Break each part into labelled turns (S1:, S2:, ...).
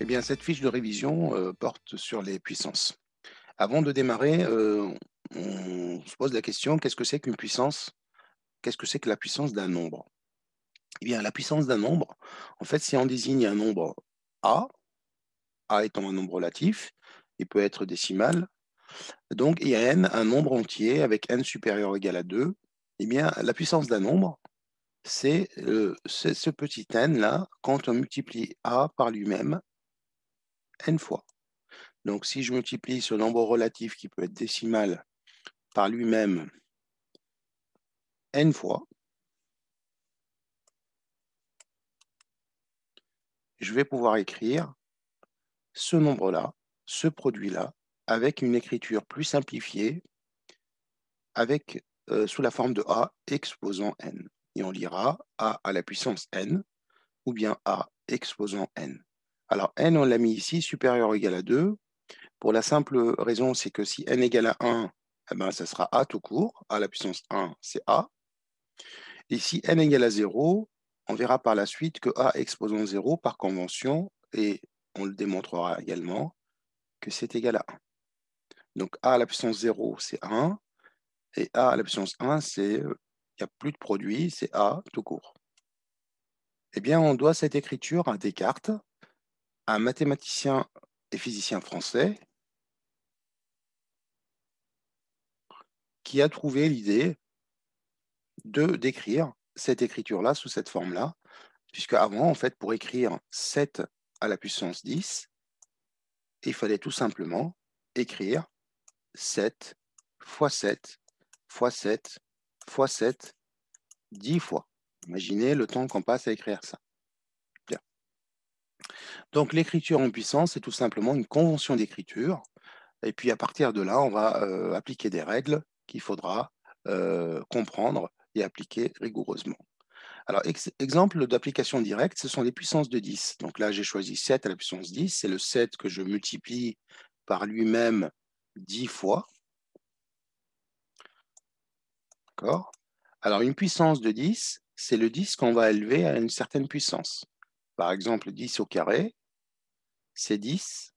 S1: Eh cette fiche de révision euh, porte sur les puissances. Avant de démarrer, euh, on se pose la question qu'est-ce que c'est qu'une puissance Qu'est-ce que c'est que la puissance d'un nombre Eh bien, la puissance d'un nombre, en fait, si on désigne un nombre A, A étant un nombre relatif, il peut être décimal. Donc, il y a n, un nombre entier avec n supérieur ou égal à 2. Eh bien, la puissance d'un nombre, c'est euh, ce petit n là, quand on multiplie a par lui-même n fois. Donc si je multiplie ce nombre relatif qui peut être décimal par lui-même n fois, je vais pouvoir écrire ce nombre-là, ce produit-là, avec une écriture plus simplifiée, avec, euh, sous la forme de a exposant n. Et on lira a à la puissance n, ou bien a exposant n. Alors n, on l'a mis ici, supérieur ou égal à 2, pour la simple raison, c'est que si n égale à 1, eh ben, ça sera a tout court, a à la puissance 1, c'est a. Et si n égale à 0, on verra par la suite que a exposant 0, par convention, et on le démontrera également, que c'est égal à 1. Donc a à la puissance 0, c'est 1, et a à la puissance 1, c'est euh, il n'y a plus de produit, c'est a tout court. Eh bien, on doit cette écriture à Descartes, un mathématicien et physicien français qui a trouvé l'idée de décrire cette écriture-là sous cette forme-là, puisque avant, en fait, pour écrire 7 à la puissance 10, il fallait tout simplement écrire 7 fois 7 fois 7 fois 7 10 fois. Imaginez le temps qu'on passe à écrire ça. Donc l'écriture en puissance, c'est tout simplement une convention d'écriture. Et puis à partir de là, on va euh, appliquer des règles qu'il faudra euh, comprendre et appliquer rigoureusement. Alors, exemple d'application directe, ce sont les puissances de 10. Donc là, j'ai choisi 7 à la puissance 10. C'est le 7 que je multiplie par lui-même 10 fois. D'accord Alors, une puissance de 10, c'est le 10 qu'on va élever à une certaine puissance. Par exemple, 10 au carré, c'est 10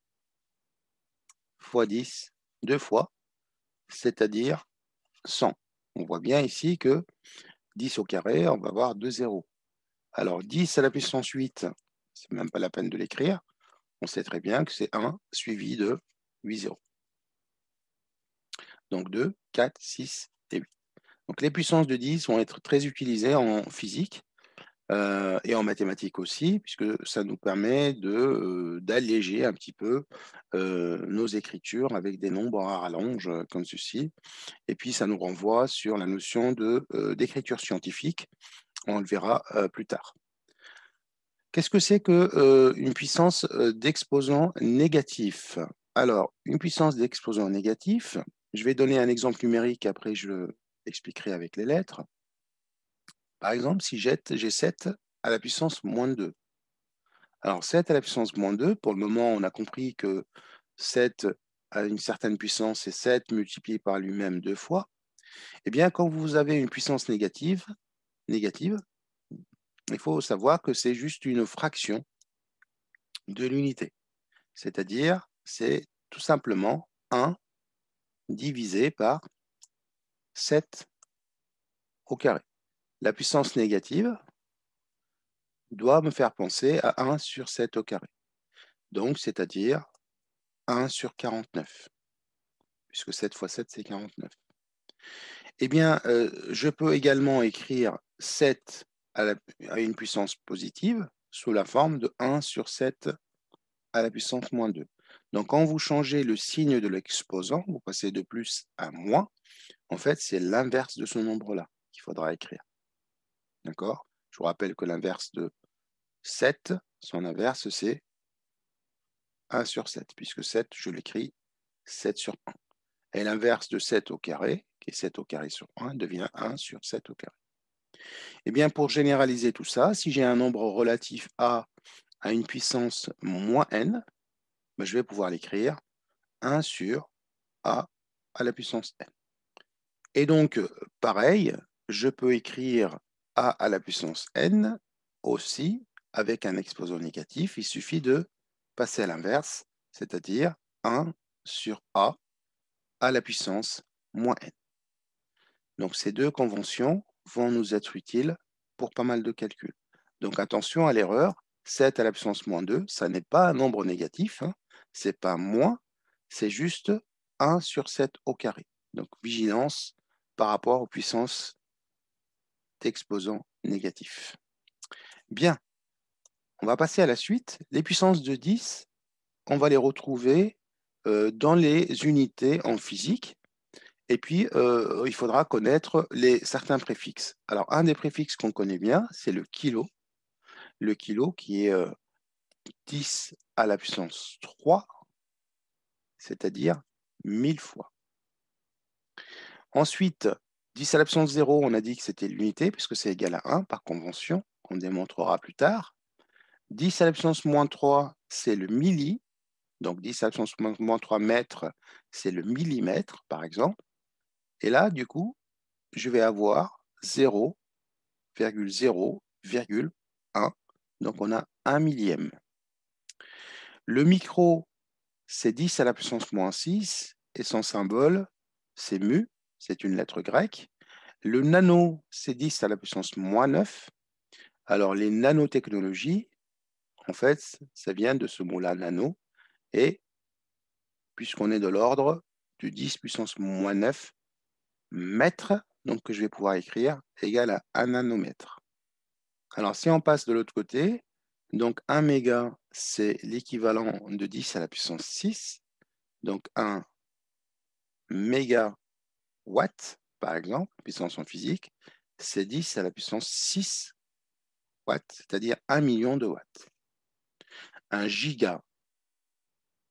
S1: fois 10 deux fois, c'est-à-dire 100. On voit bien ici que 10 au carré, on va avoir 2 zéros. Alors 10 à la puissance 8, n'est même pas la peine de l'écrire. On sait très bien que c'est 1 suivi de 8 zéros. Donc 2, 4, 6 et 8. Donc les puissances de 10 vont être très utilisées en physique euh, et en mathématiques aussi, puisque ça nous permet euh, d'alléger un petit peu euh, nos écritures avec des nombres à rallonge comme ceci. Et puis ça nous renvoie sur la notion d'écriture scientifique, on le verra plus tard. Qu'est-ce que c'est qu'une puissance d'exposant négatif Alors, une puissance d'exposant négatif, je vais donner un exemple numérique, après je l'expliquerai avec les lettres. Par exemple, si j'ai 7 à la puissance moins 2. Alors 7 à la puissance moins 2, pour le moment, on a compris que 7 à une certaine puissance c'est 7 multiplié par lui-même deux fois. Eh bien, quand vous avez une puissance négative, négative, il faut savoir que c'est juste une fraction de l'unité. C'est-à-dire, c'est tout simplement 1 divisé par 7 au carré. La puissance négative doit me faire penser à 1 sur 7 au carré. Donc, c'est-à-dire 1 sur 49, puisque 7 fois 7, c'est 49. Eh bien, euh, je peux également écrire 7 à, à, une puissance positive sous la forme de 1 sur 7 à la puissance moins 2. Donc, quand vous changez le signe de l'exposant, vous passez de plus à moins. En fait, c'est l'inverse de ce nombre-là qu'il faudra écrire. Je vous rappelle que l'inverse de 7, son inverse, c'est 1 sur 7, puisque 7, je l'écris 7 sur 1. Et l'inverse de 7 au carré, qui est 7 au carré sur 1, devient 1 sur 7 au carré. Eh bien, pour généraliser tout ça, si j'ai un nombre relatif a à une puissance moins n, ben, je vais pouvoir l'écrire 1 sur a à la puissance n. Et donc, euh, pareil, je peux écrire a à la puissance n aussi avec un exposant négatif. Il suffit de passer à l'inverse, c'est-à-dire 1 sur a à la puissance moins n. Donc ces deux conventions vont nous être utiles pour pas mal de calculs. Donc attention à l'erreur, 7 à la puissance moins 2, ça n'est pas un nombre négatif, hein, c'est pas moins, c'est juste 1 sur 7 au carré. Donc vigilance par rapport aux puissances exposant négatif. Bien, on va passer à la suite. Les puissances de 10, on va les retrouver euh, dans les unités en physique. Et puis, euh, il faudra connaître les, certains préfixes. Alors, un des préfixes qu'on connaît bien, c'est le kilo. Le kilo qui est 10 euh, à la puissance 3, c'est-à-dire 1000 fois. Ensuite, 10 à l'absence 0, on a dit que c'était l'unité, puisque c'est égal à 1 par convention, qu'on démontrera plus tard. 10 à l'absence moins 3, c'est le milli. Donc 10 à l'absence moins 3 mètres, c'est le millimètre, par exemple. Et là, du coup, je vais avoir 0,0,1. Donc on a 1 millième. Le micro, c'est 10 à la moins 6, et son symbole, c'est mu, c'est une lettre grecque. Le nano, c'est 10 à la puissance moins 9. Alors, les nanotechnologies, en fait, ça vient de ce mot-là, nano. Et puisqu'on est de l'ordre de 10 puissance moins 9 mètres, donc que je vais pouvoir écrire, égal à 1 nanomètre. Alors, si on passe de l'autre côté, donc 1 méga, c'est l'équivalent de 10 à la puissance 6. Donc 1 méga, Watt, par exemple, puissance en physique, c'est 10 à la puissance 6 watts, c'est-à-dire 1 million de watts. Un giga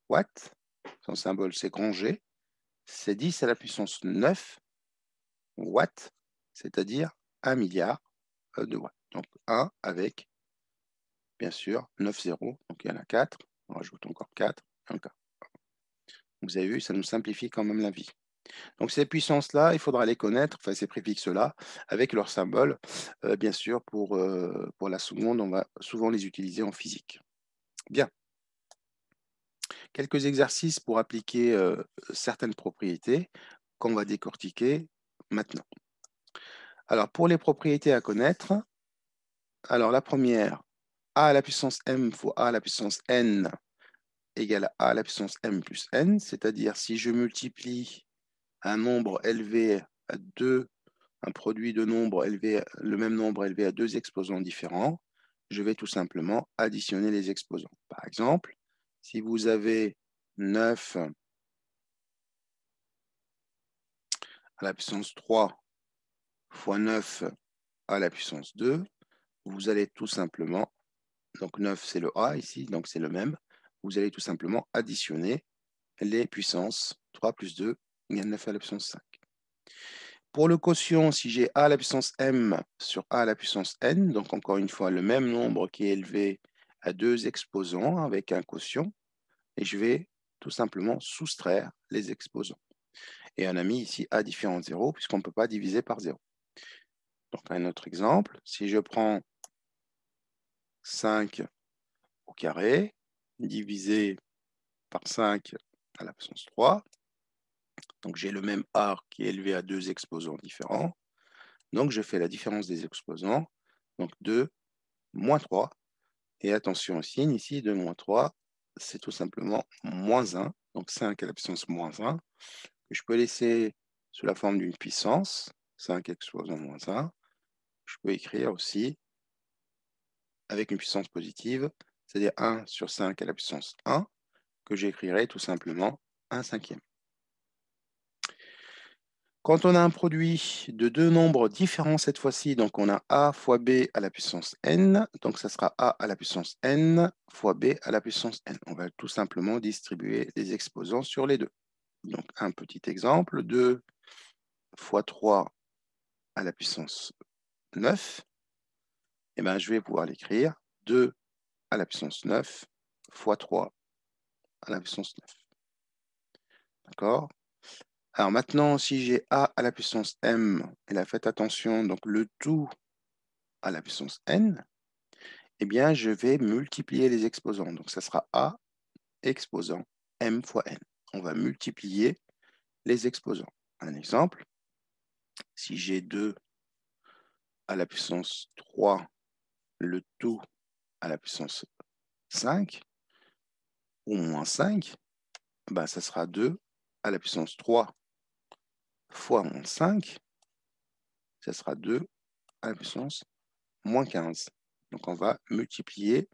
S1: Watt, son symbole c'est grand G, c'est 10 à la puissance 9 watts, c'est-à-dire 1 milliard euh, de watts. Donc 1 avec, bien sûr, 9 zéros, donc il y en a 4, on rajoute encore 4, encore. Vous avez vu, ça nous simplifie quand même la vie. Donc ces puissances-là, il faudra les connaître, enfin ces préfixes-là, avec leurs symboles. Euh, bien sûr, pour, euh, pour la seconde, on va souvent les utiliser en physique. Bien. Quelques exercices pour appliquer euh, certaines propriétés qu'on va décortiquer maintenant. Alors pour les propriétés à connaître, alors la première, a à la puissance m fois a à la puissance n égale à a à la puissance m plus n, c'est-à-dire si je multiplie un nombre élevé à 2, un produit de nombre élevé, le même nombre élevé à deux exposants différents, je vais tout simplement additionner les exposants. Par exemple, si vous avez 9 à la puissance 3 fois 9 à la puissance 2, vous allez tout simplement, donc 9 c'est le A ici, donc c'est le même, vous allez tout simplement additionner les puissances 3 plus 2 il y a 9 à la puissance 5. Pour le quotient, si j'ai a à la puissance m sur a à la puissance n, donc encore une fois le même nombre qui est élevé à deux exposants avec un quotient, et je vais tout simplement soustraire les exposants. Et on a mis ici a différent de 0 puisqu'on ne peut pas diviser par 0. Donc un autre exemple, si je prends 5 au carré divisé par 5 à la puissance 3, donc j'ai le même R qui est élevé à deux exposants différents. Donc je fais la différence des exposants. Donc 2, moins 3. Et attention au signe ici, 2 moins 3, c'est tout simplement moins 1. Donc 5 à la puissance moins 1, que je peux laisser sous la forme d'une puissance, 5 exposant moins 1. Je peux écrire aussi avec une puissance positive, c'est-à-dire 1 sur 5 à la puissance 1, que j'écrirai tout simplement 1 cinquième. Quand on a un produit de deux nombres différents cette fois-ci, donc on a a fois b à la puissance n, donc ça sera a à la puissance n fois b à la puissance n. On va tout simplement distribuer les exposants sur les deux. Donc un petit exemple, 2 fois 3 à la puissance 9, Et eh ben, je vais pouvoir l'écrire 2 à la puissance 9 fois 3 à la puissance 9. D'accord alors maintenant, si j'ai a à la puissance m, et là faites attention, donc le tout à la puissance n, eh bien je vais multiplier les exposants. Donc ça sera a exposant m fois n. On va multiplier les exposants. Un exemple, si j'ai 2 à la puissance 3, le tout à la puissance 5, ou moins 5, ben bah, ça sera 2 à la puissance 3 fois moins 5, ça sera 2 à la puissance moins 15. Donc on va multiplier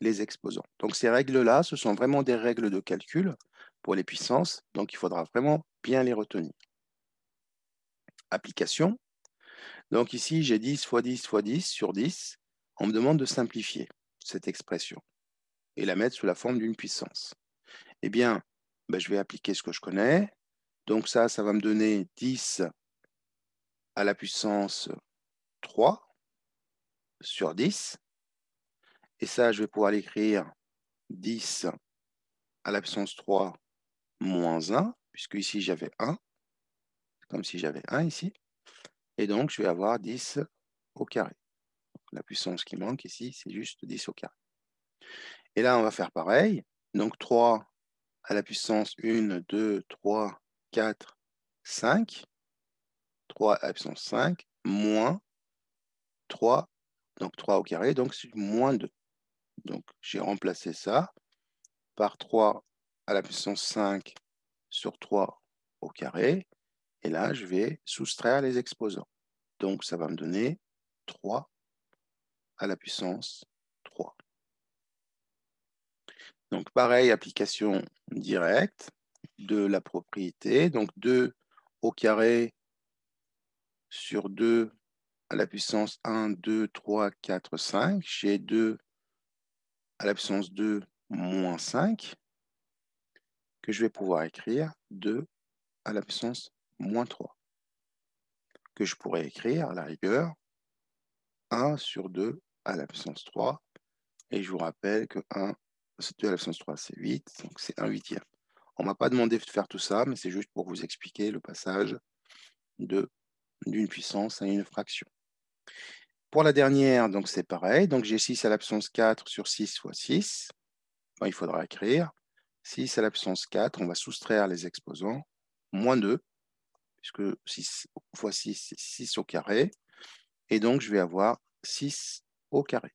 S1: les exposants. Donc ces règles-là, ce sont vraiment des règles de calcul pour les puissances, donc il faudra vraiment bien les retenir. Application. Donc ici, j'ai 10 fois 10 fois 10 sur 10. On me demande de simplifier cette expression et la mettre sous la forme d'une puissance. Eh bien, ben, je vais appliquer ce que je connais, donc ça, ça va me donner 10 à la puissance 3 sur 10. Et ça, je vais pouvoir l'écrire 10 à la puissance 3 moins 1, puisque ici j'avais 1, comme si j'avais 1 ici. Et donc, je vais avoir 10 au carré. la puissance qui manque ici, c'est juste 10 au carré. Et là, on va faire pareil. Donc, 3 à la puissance 1, 2, 3, 4, 5. 3 à la puissance 5, moins 3, donc 3 au carré, donc c'est moins 2. Donc j'ai remplacé ça par 3 à la puissance 5 sur 3 au carré. Et là, je vais soustraire les exposants. Donc ça va me donner 3 à la puissance 3. Donc pareil, application directe de la propriété. Donc 2 au carré sur 2 à la puissance 1, 2, 3, 4, 5. J'ai 2 à la puissance 2 moins 5 que je vais pouvoir écrire 2 à la puissance moins 3 que je pourrais écrire à la rigueur 1 sur 2 à la puissance 3. Et je vous rappelle que 1, c'est 2 à la puissance 3, c'est 8, donc c'est 1 huitième. On ne m'a pas demandé de faire tout ça, mais c'est juste pour vous expliquer le passage d'une puissance à une fraction. Pour la dernière, c'est pareil. Donc j'ai 6 à l'absence 4 sur 6 fois 6. il faudra écrire. 6 à l'absence 4, on va soustraire les exposants. Moins 2, puisque 6 fois 6, c'est 6 au carré. Et donc je vais avoir 6 au carré.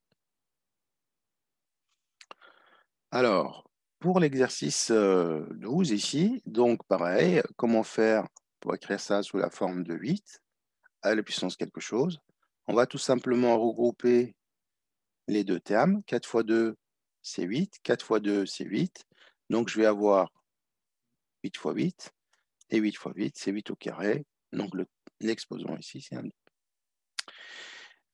S1: Alors, pour l'exercice 12 euh, ici, donc pareil, comment faire pour écrire ça sous la forme de 8 à la puissance quelque chose On va tout simplement regrouper les deux termes. 4 x 2, c'est 8. 4 x 2, c'est 8. Donc, je vais avoir 8 x 8. Et 8 x 8, c'est 8 au carré. Donc, l'exposant ici, c'est un 2.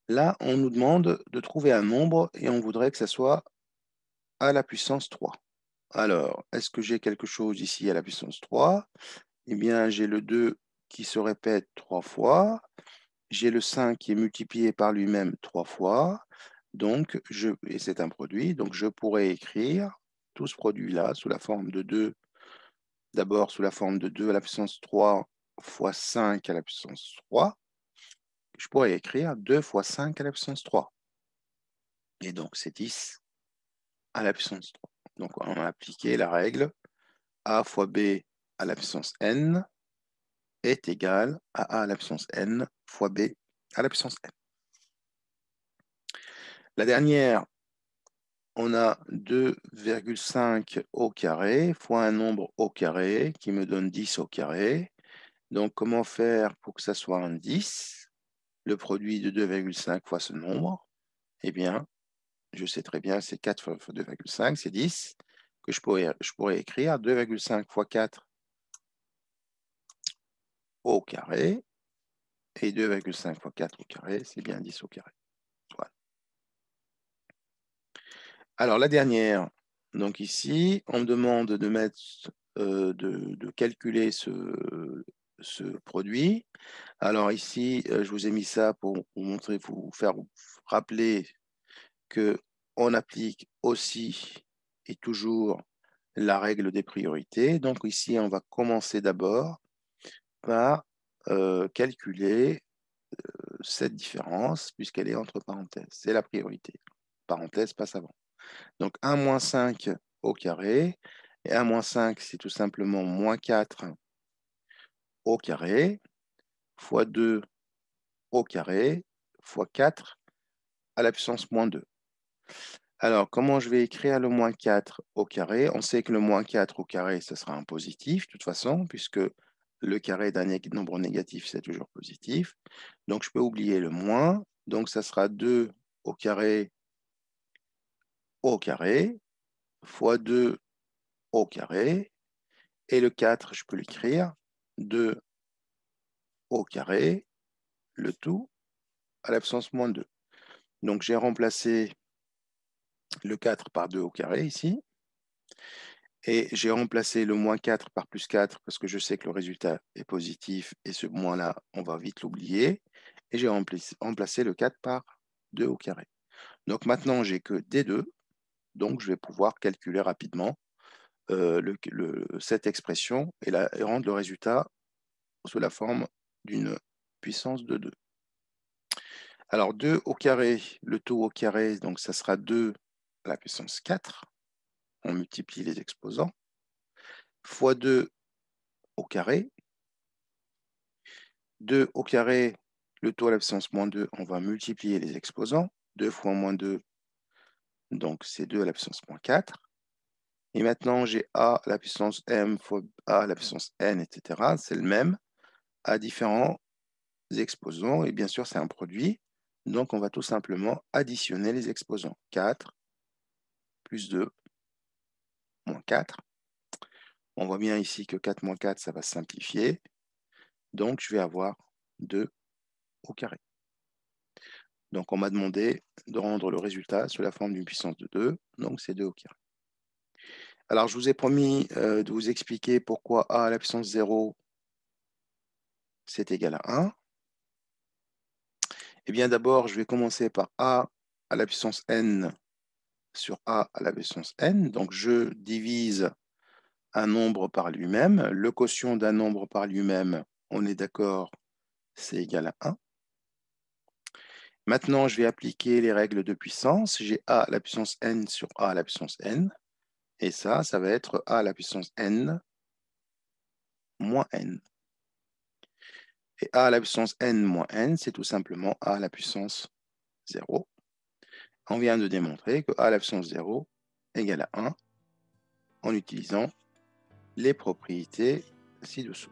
S1: Là, on nous demande de trouver un nombre et on voudrait que ça soit à la puissance 3. Alors, est-ce que j'ai quelque chose ici à la puissance 3 Eh bien, j'ai le 2 qui se répète 3 fois. J'ai le 5 qui est multiplié par lui-même 3 fois. Donc, je, et c'est un produit, donc je pourrais écrire tout ce produit-là sous la forme de 2, d'abord sous la forme de 2 à la puissance 3 fois 5 à la puissance 3. Je pourrais écrire 2 fois 5 à la puissance 3. Et donc, c'est 10 à la puissance 3. Donc, on a appliqué la règle a fois b à la puissance n est égal à a à la puissance n fois b à la puissance n. La dernière, on a 2,5 au carré fois un nombre au carré qui me donne 10 au carré. Donc, comment faire pour que ça soit un 10 Le produit de 2,5 fois ce nombre Eh bien, je sais très bien, c'est 4 fois 2,5, c'est 10, que je pourrais, je pourrais écrire 2,5 fois 4 au carré, et 2,5 fois 4 au carré, c'est bien 10 au carré. Alors la dernière, donc ici, on me demande de mettre, euh, de, calculer ce, ce, produit. Alors ici, euh, je vous ai mis ça pour vous montrer, pour vous faire rappeler qu'on applique aussi et toujours la règle des priorités. Donc ici, on va commencer d'abord par euh, calculer euh, cette différence puisqu'elle est entre parenthèses. C'est la priorité. Parenthèse passe avant. Donc 1 moins 5 au carré. Et 1 moins 5, c'est tout simplement moins 4 au carré, fois 2 au carré, fois 4 à la puissance moins 2. Alors, comment je vais écrire le moins 4 au carré On sait que le moins 4 au carré, ce sera un positif, de toute façon, puisque le carré d'un nombre négatif, c'est toujours positif. Donc, je peux oublier le moins. Donc, ça sera 2 au carré au carré fois 2 au carré. Et le 4, je peux l'écrire 2 au carré, le tout à l'absence moins 2. Donc, j'ai remplacé le 4 par 2 au carré ici. Et j'ai remplacé le moins 4 par plus 4 parce que je sais que le résultat est positif et ce moins-là, on va vite l'oublier. Et j'ai remplacé le 4 par 2 au carré. Donc maintenant, j'ai que D2. Donc je vais pouvoir calculer rapidement euh, le, cette expression et, la, et rendre le résultat sous la forme d'une puissance de 2. Alors 2 au carré, le taux au carré, donc ça sera 2 la puissance 4, on multiplie les exposants, fois 2 au carré. 2 au carré, le taux à la puissance moins 2, on va multiplier les exposants. 2 fois moins 2, donc c'est 2 à la puissance moins 4. Et maintenant, j'ai a à la puissance m fois a à la puissance n, etc. C'est le même à différents exposants. Et bien sûr, c'est un produit. Donc, on va tout simplement additionner les exposants. 4 plus 2, moins 4. On voit bien ici que 4 moins 4, ça va simplifier. Donc, je vais avoir 2 au carré. Donc, on m'a demandé de rendre le résultat sous la forme d'une puissance de 2. Donc, c'est 2 au carré. Alors, je vous ai promis euh, de vous expliquer pourquoi a à la puissance 0, c'est égal à 1. Eh bien, d'abord, je vais commencer par a à la puissance n sur A à la puissance n. Donc je divise un nombre par lui-même. Le quotient d'un nombre par lui-même, on est d'accord, c'est égal à 1. Maintenant, je vais appliquer les règles de puissance. J'ai a à la puissance n sur a à la puissance n. Et ça, ça va être a à la puissance n moins n. Et a à la puissance n moins n, c'est tout simplement a à la puissance 0 on vient de démontrer que A à l'absence 0 égale à 1 en utilisant les propriétés ci-dessous.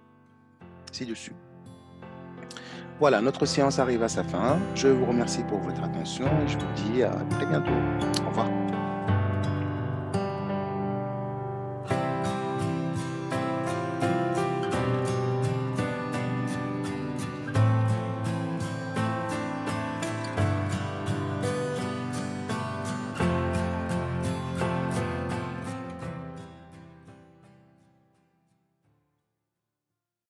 S1: Voilà, notre séance arrive à sa fin. Je vous remercie pour votre attention et je vous dis à très bientôt. Au revoir.